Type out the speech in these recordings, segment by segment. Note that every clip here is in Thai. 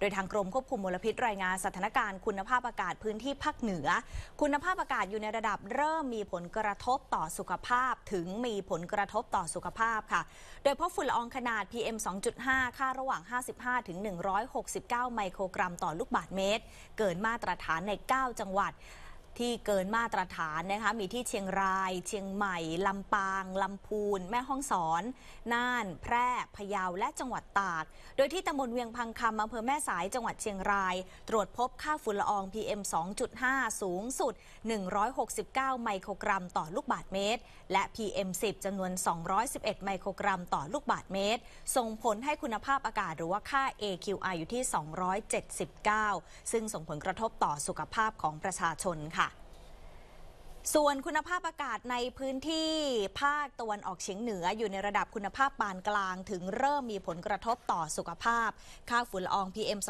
โดยทางกรมควบคุมมลพิษรายงาน สถานการณ์คุณภาพอากาศพื้นที่ภาคเหนือ คุณภาพอากาศอยู่ในระดับเริ่มมีผลกระทบต่อสุขภาพ ถึงมีผลกระทบต่อสุขภาพค่ะ โดยพบฝุ่นละอองขนาด PM 2.5 ค่าระหว่าง 55 ถึง 169 ไมโครกรัมต่อลูกบาศก์เมตร เกินมาตรฐานใน 9 จังหวัดที่เกินมาตรฐานนะคะ มีที่เชียงราย เชียงใหม่ ลำปาง ลำพูน แม่ฮ่องสอน น่าน แพร่พะเยาและจังหวัดตาก โดยที่ตำบลเวียงพังคำอำเภอแม่สาย จังหวัดเชียงราย ตรวจพบค่าฝุ่นละออง PM 2.5 สูงสุด 169 ไมโครกรัมต่อลูกบาทเมตร และ PM 10จำนวน 211 ไมโครกรัม ต่อลูกบาทเมตร ส่งผลให้คุณภาพอากาศหรือว่าค่า AQI อยู่ที่ 279 ซึ่งส่งผลกระทบต่อสุขภาพของประชาชนค่ะส่วนคุณภาพอากาศในพื้นที่ ภาคตะวันออกเฉียงเหนืออยู่ในระดับคุณภาพปานกลาง ถึงเริ่มมีผลกระทบต่อสุขภาพ ค่าฝุ่นละออง PM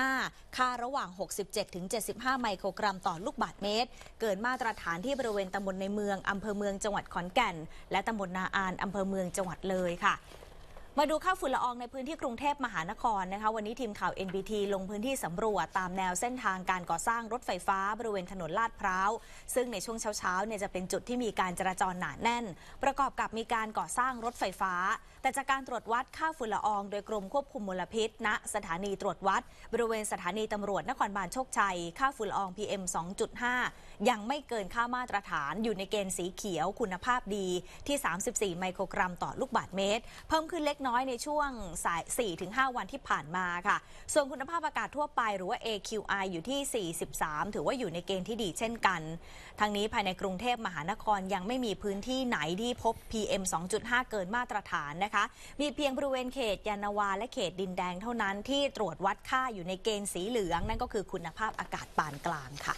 2.5 ค่าระหว่าง 67 ถึง 75 ไมโครกรัมต่อลูกบาศก์เมตร เกินมาตรฐานที่บริเวณตำบลในเมืองอำเภอเมืองจังหวัดขอนแก่นและตำบลนาอานอำเภอเมืองจังหวัดเลยค่ะมาดูค่าฝุ่นละอองในพื้นที่กรุงเทพมหานครนะคะวันนี้ทีมข่าว NBT ลงพื้นที่สำรวจตามแนวเส้นทางการก่อสร้างรถไฟฟ้าบริเวณถนนลาดพร้าวซึ่งในช่วงเช้าๆเนี่ยจะเป็นจุดที่มีการจราจรหนาแน่น ประกอบกับมีการก่อสร้างรถไฟฟ้า แต่จากการตรวจวัดค่าฝุ่นละอองโดยกรมควบคุมมลพิษณะสถานีตรวจวัด บริเวณสถานีตำรวจนครบาลโชคชัยค่าฝุ่นละออง PM 2.5 ยังไม่เกินค่ามาตรฐานอยู่ในเกณฑ์สีเขียวคุณภาพดีที่ 34 ไมโครกรัมต่อลูกบาศก์เมตรเพิ่มขึ้นเล็กน้อยในช่วงสาย4-5 วันที่ผ่านมาค่ะ ส่วนคุณภาพอากาศทั่วไปหรือว่า AQI อยู่ที่ 43 ถือว่าอยู่ในเกณฑ์ที่ดีเช่นกัน ทั้งนี้ภายในกรุงเทพมหานครยังไม่มีพื้นที่ไหนที่พบ PM 2.5 เกินมาตรฐานนะคะ มีเพียงบริเวณเขตยานาวา และเขตดินแดงเท่านั้นที่ตรวจวัดค่าอยู่ในเกณฑ์สีเหลืองนั่นก็คือคุณภาพอากาศปานกลางค่ะ